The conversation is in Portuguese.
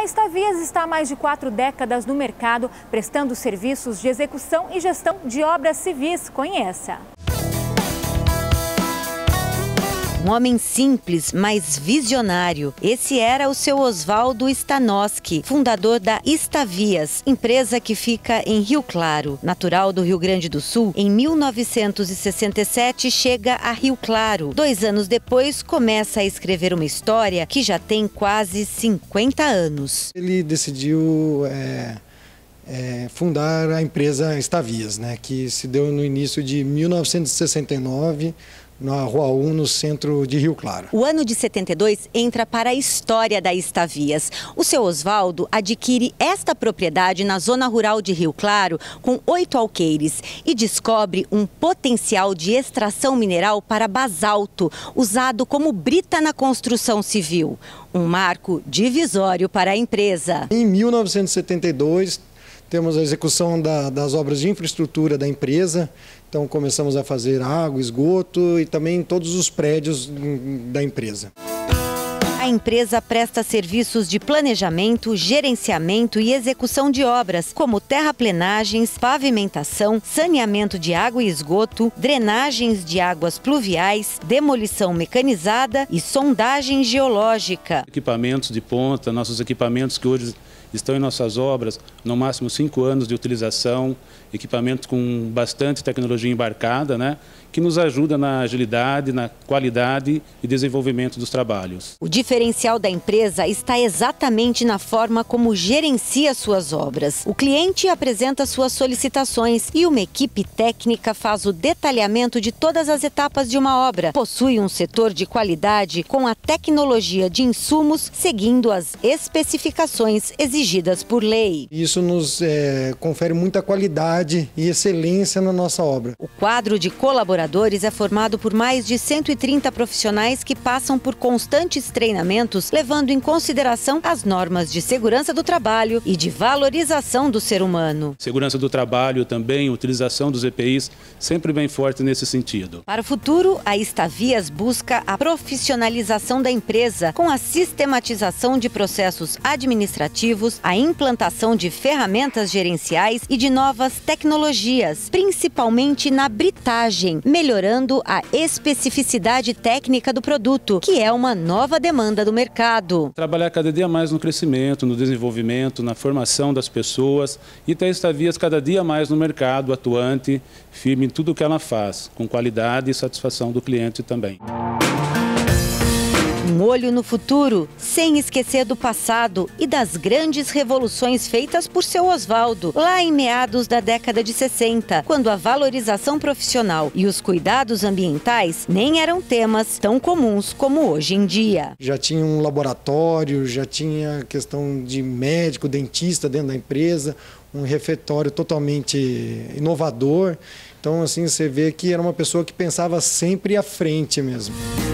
A Estavias está há mais de quatro décadas no mercado, prestando serviços de execução e gestão de obras civis. Conheça! Um homem simples, mas visionário. Esse era o seu Oswaldo Stanoski, fundador da Estavias, empresa que fica em Rio Claro. Natural do Rio Grande do Sul, em 1967 chega a Rio Claro. Dois anos depois, começa a escrever uma história que já tem quase 50 anos. Ele decidiu. É... É, fundar a empresa Estavias, né, que se deu no início de 1969 na Rua 1, no centro de Rio Claro. O ano de 72 entra para a história da Estavias. O seu Oswaldo adquire esta propriedade na zona rural de Rio Claro, com oito alqueires, e descobre um potencial de extração mineral para basalto, usado como brita na construção civil. Um marco divisório para a empresa. Em 1972, temos a execução da, das obras de infraestrutura da empresa, então começamos a fazer água, esgoto e também todos os prédios da empresa. A empresa presta serviços de planejamento, gerenciamento e execução de obras, como terraplenagens, pavimentação, saneamento de água e esgoto, drenagens de águas pluviais, demolição mecanizada e sondagem geológica. Equipamentos de ponta, nossos equipamentos que hoje estão em nossas obras no máximo cinco anos de utilização, equipamento com bastante tecnologia embarcada, né, que nos ajuda na agilidade, na qualidade e desenvolvimento dos trabalhos. O diferencial da empresa está exatamente na forma como gerencia suas obras. O cliente apresenta suas solicitações e uma equipe técnica faz o detalhamento de todas as etapas de uma obra. Possui um setor de qualidade com a tecnologia de insumos seguindo as especificações exigidas exigidas por lei. Isso nos é, confere muita qualidade e excelência na nossa obra. O quadro de colaboradores é formado por mais de 130 profissionais que passam por constantes treinamentos, levando em consideração as normas de segurança do trabalho e de valorização do ser humano. Segurança do trabalho também, utilização dos EPIs, sempre bem forte nesse sentido. Para o futuro, a Estavias busca a profissionalização da empresa com a sistematização de processos administrativos ativos, a implantação de ferramentas gerenciais e de novas tecnologias, principalmente na britagem, melhorando a especificidade técnica do produto, que é uma nova demanda do mercado. Trabalhar cada dia mais no crescimento, no desenvolvimento, na formação das pessoas e ter vias cada dia mais no mercado, atuante, firme em tudo o que ela faz, com qualidade e satisfação do cliente também. Um olho no futuro, sem esquecer do passado e das grandes revoluções feitas por seu Oswaldo, lá em meados da década de 60, quando a valorização profissional e os cuidados ambientais nem eram temas tão comuns como hoje em dia. Já tinha um laboratório, já tinha questão de médico, dentista dentro da empresa, um refeitório totalmente inovador. Então, assim, você vê que era uma pessoa que pensava sempre à frente mesmo.